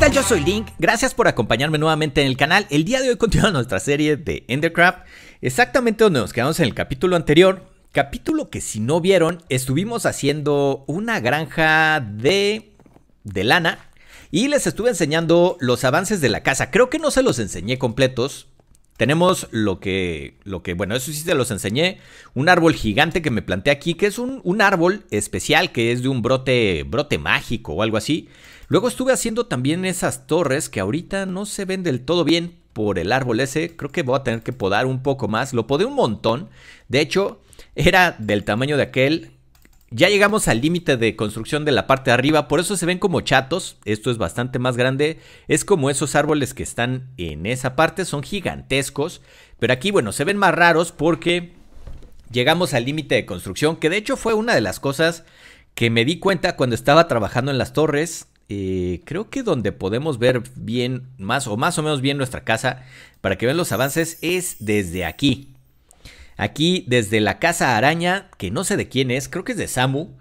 tal? Yo soy Link, gracias por acompañarme nuevamente en el canal. El día de hoy continúa nuestra serie de Endercraft, exactamente donde nos quedamos en el capítulo anterior. Capítulo que si no vieron, estuvimos haciendo una granja de, de lana y les estuve enseñando los avances de la casa. Creo que no se los enseñé completos. Tenemos lo que, lo que, bueno, eso sí se los enseñé. Un árbol gigante que me planté aquí, que es un, un árbol especial, que es de un brote, brote mágico o algo así. Luego estuve haciendo también esas torres que ahorita no se ven del todo bien por el árbol ese. Creo que voy a tener que podar un poco más. Lo podé un montón. De hecho, era del tamaño de aquel. Ya llegamos al límite de construcción de la parte de arriba, por eso se ven como chatos. Esto es bastante más grande. Es como esos árboles que están en esa parte, son gigantescos. Pero aquí, bueno, se ven más raros porque llegamos al límite de construcción, que de hecho fue una de las cosas que me di cuenta cuando estaba trabajando en las torres eh, creo que donde podemos ver bien, más o más o menos bien nuestra casa, para que vean los avances, es desde aquí. Aquí, desde la casa araña, que no sé de quién es, creo que es de Samu,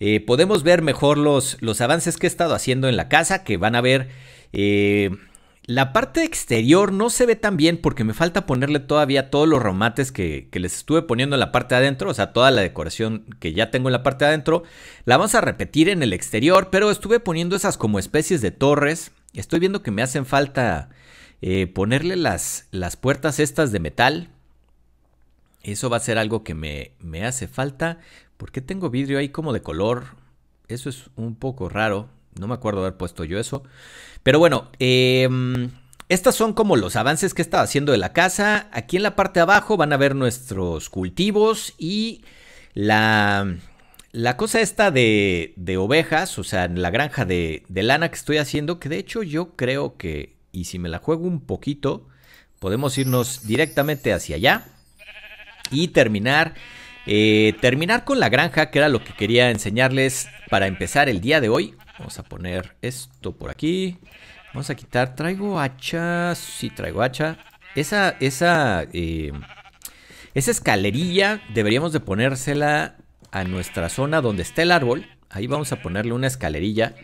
eh, podemos ver mejor los, los avances que he estado haciendo en la casa, que van a ver eh, la parte exterior no se ve tan bien porque me falta ponerle todavía todos los romates que, les estuve poniendo en la parte de adentro, o sea, toda la decoración que ya tengo en la parte de adentro, la vamos a repetir en el exterior, pero estuve poniendo esas como especies de torres, estoy viendo que me hacen falta eh, ponerle las, las, puertas estas de metal, eso va a ser algo que me, hace falta, porque tengo vidrio ahí como de color, eso es un poco raro, no me acuerdo haber puesto yo eso. Pero bueno, estos em, estas son como los avances que estaba haciendo de la casa. Aquí en la parte de abajo van a ver nuestros cultivos y la, la cosa esta de, de ovejas, o sea, la granja de, lana que estoy haciendo, que de hecho yo creo que, y si me la juego un poquito, podemos irnos directamente hacia allá y terminar eh, terminar con la granja, que era lo que quería enseñarles para empezar el día de hoy. Vamos a poner esto por aquí. Vamos a quitar. Traigo hacha. Sí, traigo hacha. Esa, esa, eh, esa escalerilla deberíamos de ponérsela a nuestra zona donde está el árbol. Ahí vamos a ponerle una escalerilla.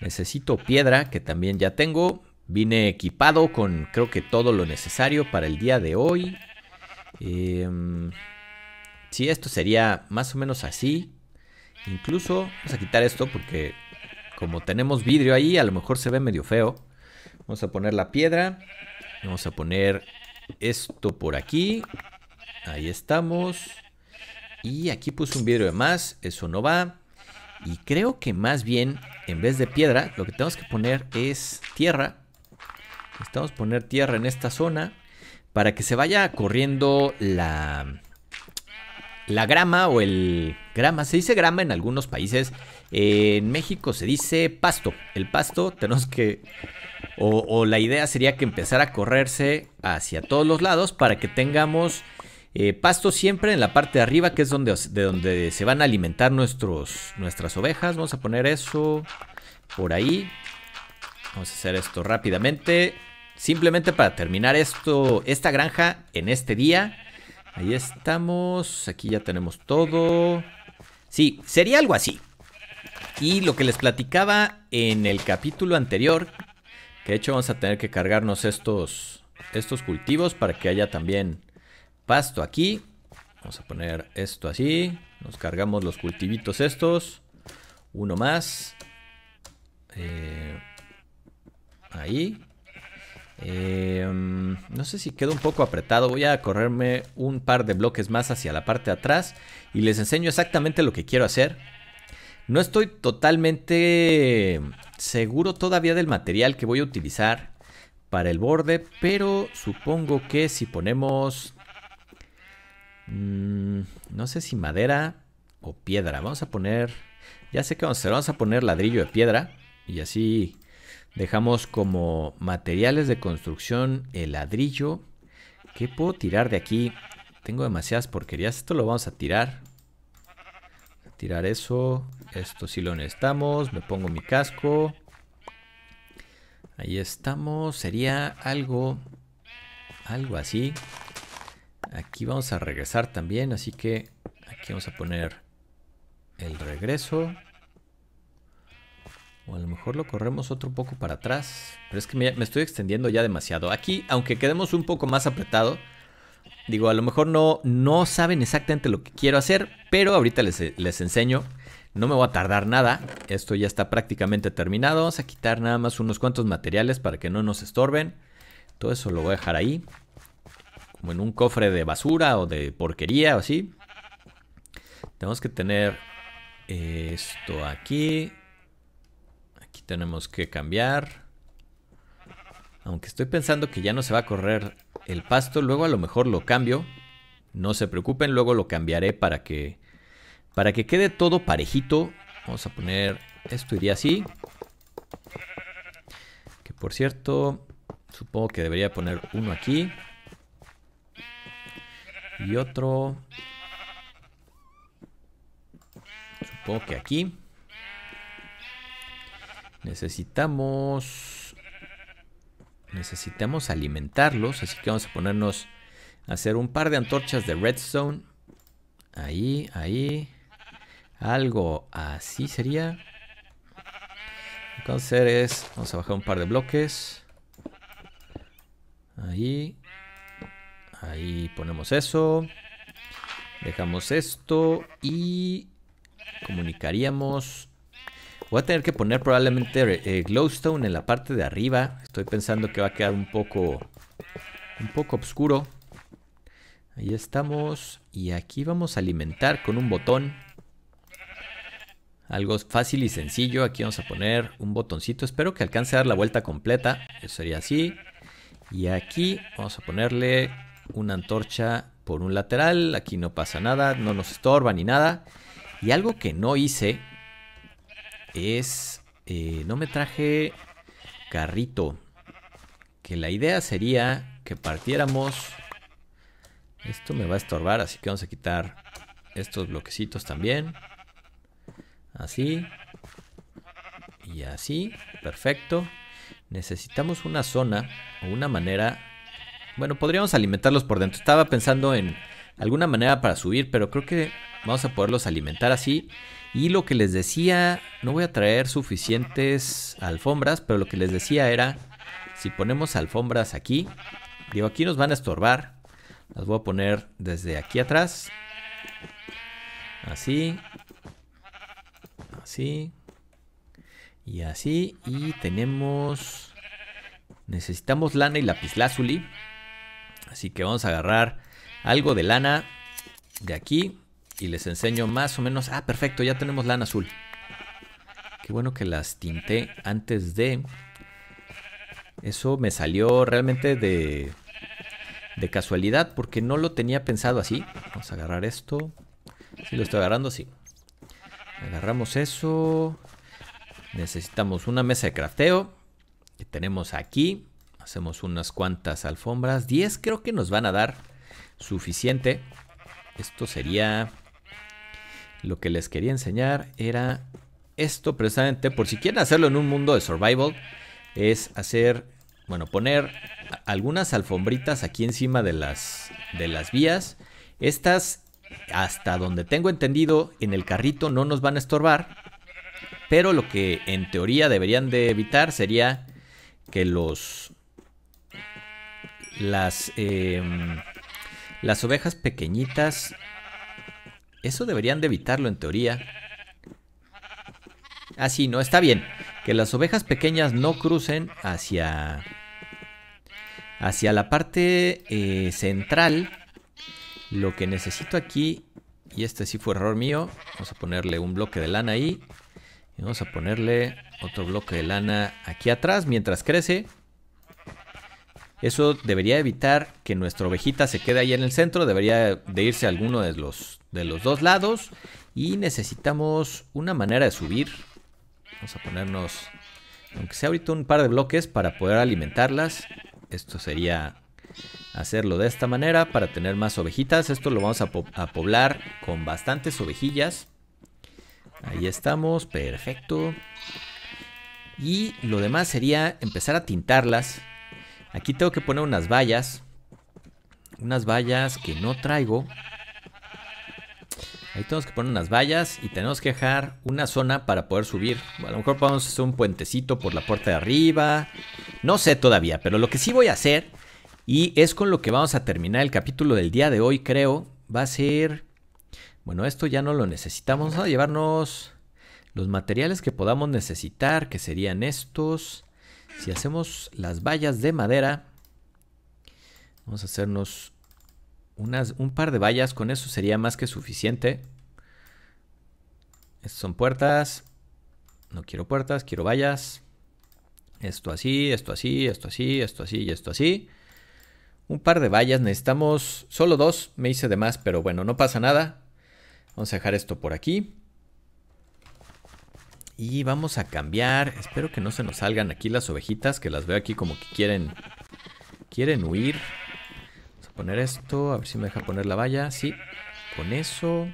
Necesito piedra, que también ya tengo. Vine equipado con creo que todo lo necesario para el día de hoy. Em, sí, esto sería más o menos así. Incluso vamos a quitar esto porque como tenemos vidrio ahí, a lo mejor se ve medio feo. Vamos a poner la piedra. Vamos a poner esto por aquí. Ahí estamos. Y aquí puse un vidrio de más. Eso no va. Y creo que más bien, en vez de piedra, lo que tenemos que poner es tierra. Necesitamos poner tierra en esta zona para que se vaya corriendo la, la grama o el grama. Se dice grama en algunos países en México se dice pasto. El pasto tenemos que... O, la idea sería que empezara a correrse hacia todos los lados para que tengamos eh, pasto siempre en la parte de arriba, que es donde, de donde se van a alimentar nuestros, nuestras ovejas. Vamos a poner eso por ahí. Vamos a hacer esto rápidamente. Simplemente para terminar esto, esta granja en este día. Ahí estamos. Aquí ya tenemos todo. Sí, sería algo así. Y lo que les platicaba en el capítulo anterior, que de hecho vamos a tener que cargarnos estos, estos cultivos para que haya también pasto aquí. Vamos a poner esto así. Nos cargamos los cultivitos estos. Uno más. Eh, ahí. Eh, no sé si quedó un poco apretado. Voy a correrme un par de bloques más hacia la parte de atrás y les enseño exactamente lo que quiero hacer. No estoy totalmente seguro todavía del material que voy a utilizar para el borde, pero supongo que si ponemos... Mm, no sé si madera o piedra. Vamos a poner... Ya sé que vamos a Vamos a poner ladrillo de piedra y así dejamos como materiales de construcción el ladrillo. ¿Qué puedo tirar de aquí? Tengo demasiadas porquerías. Esto lo vamos a tirar. Tirar eso. Esto sí lo necesitamos. Me pongo mi casco. Ahí estamos. Sería algo... Algo así. Aquí vamos a regresar también. Así que aquí vamos a poner el regreso. O a lo mejor lo corremos otro poco para atrás. Pero es que me, estoy extendiendo ya demasiado. Aquí, aunque quedemos un poco más apretado, digo, a lo mejor no, no saben exactamente lo que quiero hacer, pero ahorita les enseño no me voy a tardar nada, esto ya está prácticamente terminado. Vamos a quitar nada más unos cuantos materiales para que no nos estorben. Todo eso lo voy a dejar ahí, como en un cofre de basura o de porquería o así. Tenemos que tener eh, esto aquí. Aquí tenemos que cambiar. Aunque estoy pensando que ya no se va a correr el pasto, luego a lo mejor lo cambio. No se preocupen, luego lo cambiaré para que para que quede todo parejito, vamos a poner esto iría así. Que por cierto, supongo que debería poner uno aquí. Y otro. Supongo que aquí. Necesitamos... Necesitamos alimentarlos, así que vamos a ponernos a hacer un par de antorchas de redstone. Ahí, ahí. Algo así sería. Lo que vamos a hacer es, vamos a bajar un par de bloques. Ahí. Ahí ponemos eso. Dejamos esto y comunicaríamos. Voy a tener que poner probablemente eh, glowstone en la parte de arriba. Estoy pensando que va a quedar un poco, un poco oscuro. Ahí estamos. Y aquí vamos a alimentar con un botón. Algo fácil y sencillo. Aquí vamos a poner un botoncito. Espero que alcance a dar la vuelta completa. Eso sería así. Y aquí vamos a ponerle una antorcha por un lateral. Aquí no pasa nada. No nos estorba ni nada. Y algo que no hice es... Eh, no me traje carrito. Que la idea sería que partiéramos... Esto me va a estorbar, así que vamos a quitar estos bloquecitos también. Así. Y así. Perfecto. Necesitamos una zona o una manera... Bueno, podríamos alimentarlos por dentro. Estaba pensando en alguna manera para subir, pero creo que vamos a poderlos alimentar así. Y lo que les decía, no voy a traer suficientes alfombras, pero lo que les decía era, si ponemos alfombras aquí, digo, aquí nos van a estorbar. Las voy a poner desde aquí atrás. Así, así. Y así. Y tenemos... Necesitamos lana y lazuli Así que vamos a agarrar algo de lana de aquí. Y les enseño más o menos... Ah, perfecto, ya tenemos lana azul. Qué bueno que las tinte antes de... Eso me salió realmente de, casualidad porque no lo tenía pensado así. Vamos a agarrar esto. Si lo estoy agarrando, así Agarramos eso. Necesitamos una mesa de crafteo. Que tenemos aquí. Hacemos unas cuantas alfombras. 10 creo que nos van a dar suficiente. Esto sería... Lo que les quería enseñar era esto precisamente. Por si quieren hacerlo en un mundo de survival. Es hacer... Bueno, poner algunas alfombritas aquí encima de las, de las vías. Estas hasta donde tengo entendido, en el carrito no nos van a estorbar. Pero lo que en teoría deberían de evitar sería que los... Las... Em, las ovejas pequeñitas... Eso deberían de evitarlo en teoría. Ah, sí, no, está bien. Que las ovejas pequeñas no crucen hacia... Hacia la parte eh, central lo que necesito aquí, y este sí fue error mío, vamos a ponerle un bloque de lana ahí. Y vamos a ponerle otro bloque de lana aquí atrás mientras crece. Eso debería evitar que nuestra ovejita se quede ahí en el centro. Debería de irse a alguno de los, de los dos lados. Y necesitamos una manera de subir. Vamos a ponernos, aunque sea ahorita un par de bloques para poder alimentarlas. Esto sería hacerlo de esta manera para tener más ovejitas. Esto lo vamos a, poblar con bastantes ovejillas. Ahí estamos, perfecto. Y lo demás sería empezar a tintarlas. Aquí tengo que poner unas vallas. Unas vallas que no traigo. Ahí tenemos que poner unas vallas y tenemos que dejar una zona para poder subir. A lo mejor podemos hacer un puentecito por la puerta de arriba. No sé todavía, pero lo que sí voy a hacer y es con lo que vamos a terminar el capítulo del día de hoy, creo. Va a ser... Bueno, esto ya no lo necesitamos. Vamos a llevarnos los materiales que podamos necesitar, que serían estos. Si hacemos las vallas de madera, vamos a hacernos un par de vallas. Con eso sería más que suficiente. Estas son puertas. No quiero puertas, quiero vallas. Esto así, esto así, esto así, esto así y esto así. Un par de vallas, necesitamos solo dos, me hice de más, pero bueno, no pasa nada. Vamos a dejar esto por aquí. Y vamos a cambiar, espero que no se nos salgan aquí las ovejitas, que las veo aquí como que quieren, quieren huir. Vamos a poner esto, a ver si me deja poner la valla, sí. Con eso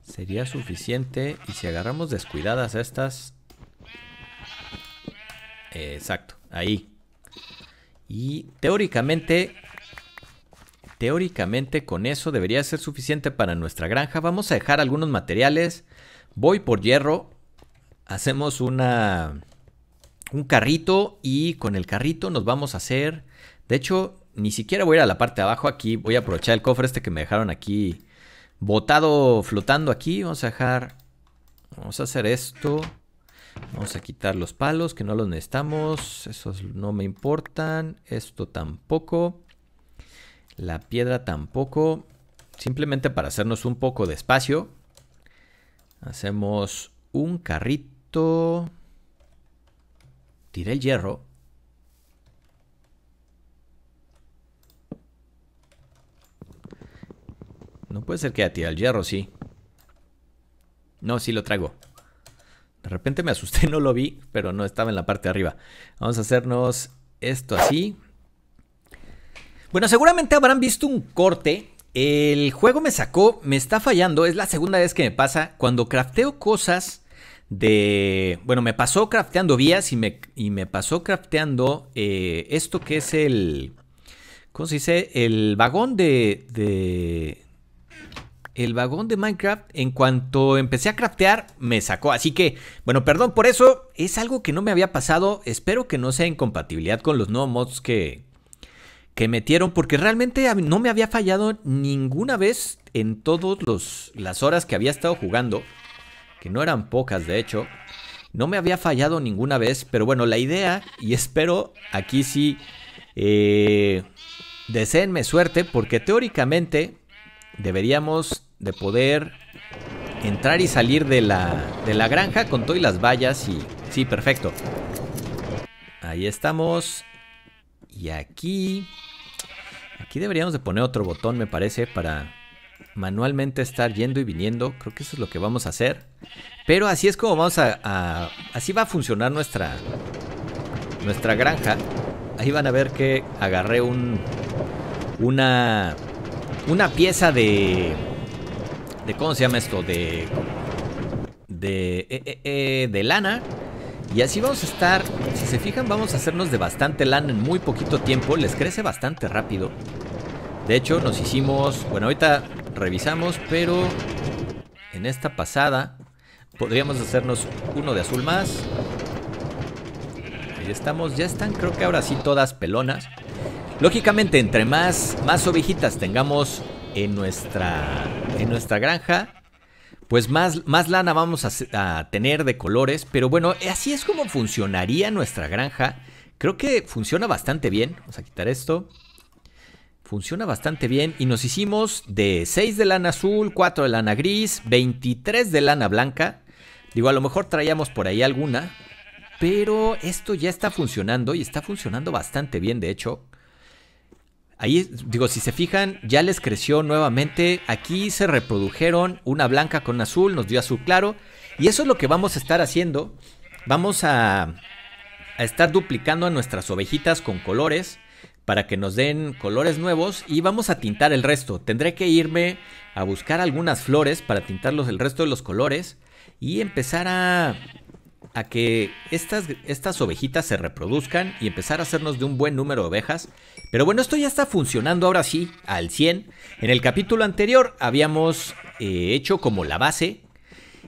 sería suficiente. Y si agarramos descuidadas estas... exacto, ahí. Y teóricamente, teóricamente con eso debería ser suficiente para nuestra granja. Vamos a dejar algunos materiales. Voy por hierro. Hacemos una, un carrito y con el carrito nos vamos a hacer... De hecho, ni siquiera voy a ir a la parte de abajo. Aquí voy a aprovechar el cofre este que me dejaron aquí botado, flotando aquí. Vamos a dejar... Vamos a hacer esto. Vamos a quitar los palos que no los necesitamos. Esos no me importan. Esto tampoco. La piedra tampoco. Simplemente para hacernos un poco de espacio. Hacemos un carrito. Tiré el hierro. No puede ser que haya tirado el hierro, sí. No, sí lo traigo. De repente me asusté, no lo vi, pero no estaba en la parte de arriba. Vamos a hacernos esto así. Bueno, seguramente habrán visto un corte. El juego me sacó, me está fallando. Es la segunda vez que me pasa. Cuando crafteo cosas de... Bueno, me pasó crafteando vías y me, y me pasó crafteando eh, esto que es el... ¿Cómo se dice? El vagón de, el vagón de Minecraft, en cuanto empecé a craftear, me sacó. Así que, bueno, perdón por eso. Es algo que no me había pasado. Espero que no sea incompatibilidad con los nuevos mods que, que metieron. Porque realmente no me había fallado ninguna vez en todas las horas que había estado jugando. Que no eran pocas, de hecho. No me había fallado ninguna vez. Pero bueno, la idea, y espero aquí sí... Eh, deseenme suerte porque teóricamente deberíamos de poder entrar y salir de la, de la granja con todo y las vallas y... Sí, perfecto. Ahí estamos. Y aquí... Aquí deberíamos de poner otro botón, me parece, para manualmente estar yendo y viniendo. Creo que eso es lo que vamos a hacer. Pero así es como vamos a... a así va a funcionar nuestra... Nuestra granja. Ahí van a ver que agarré un... Una... Una pieza de ¿Cómo se llama esto? De... De... Eh, eh, eh, de lana. Y así vamos a estar, si se fijan, vamos a hacernos de bastante lana en muy poquito tiempo. Les crece bastante rápido. De hecho, nos hicimos... Bueno, ahorita revisamos, pero... En esta pasada... Podríamos hacernos uno de azul más. Ahí estamos. Ya están, creo que ahora sí, todas pelonas. Lógicamente, entre más, más ovejitas tengamos en nuestra, en nuestra granja, pues más, más lana vamos a, a, tener de colores. Pero bueno, así es como funcionaría nuestra granja. Creo que funciona bastante bien. Vamos a quitar esto. Funciona bastante bien. Y nos hicimos de 6 de lana azul, 4 de lana gris, 23 de lana blanca. Digo, a lo mejor traíamos por ahí alguna. Pero esto ya está funcionando y está funcionando bastante bien, de hecho. Ahí, digo, si se fijan, ya les creció nuevamente. Aquí se reprodujeron una blanca con azul, nos dio azul claro. Y eso es lo que vamos a estar haciendo. Vamos a, estar duplicando a nuestras ovejitas con colores para que nos den colores nuevos y vamos a tintar el resto. Tendré que irme a buscar algunas flores para tintarlos el resto de los colores y empezar a a que estas, ovejitas se reproduzcan y empezar a hacernos de un buen número de ovejas. Pero bueno, esto ya está funcionando ahora sí, al 100. En el capítulo anterior habíamos eh, hecho como la base.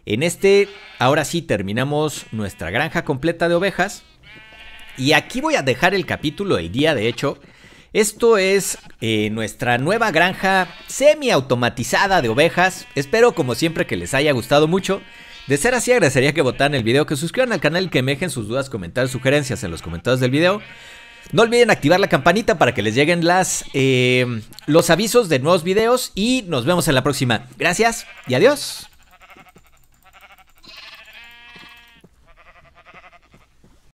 En este, ahora sí, terminamos nuestra granja completa de ovejas. Y aquí voy a dejar el capítulo el día, de hecho. Esto es eh, nuestra nueva granja semi-automatizada de ovejas. Espero, como siempre, que les haya gustado mucho. De ser así, agradecería que voten el video, que suscriban al canal que me dejen sus dudas, comentarios, sugerencias en los comentarios del video. No olviden activar la campanita para que les lleguen las, eh, los avisos de nuevos videos y nos vemos en la próxima. Gracias y adiós.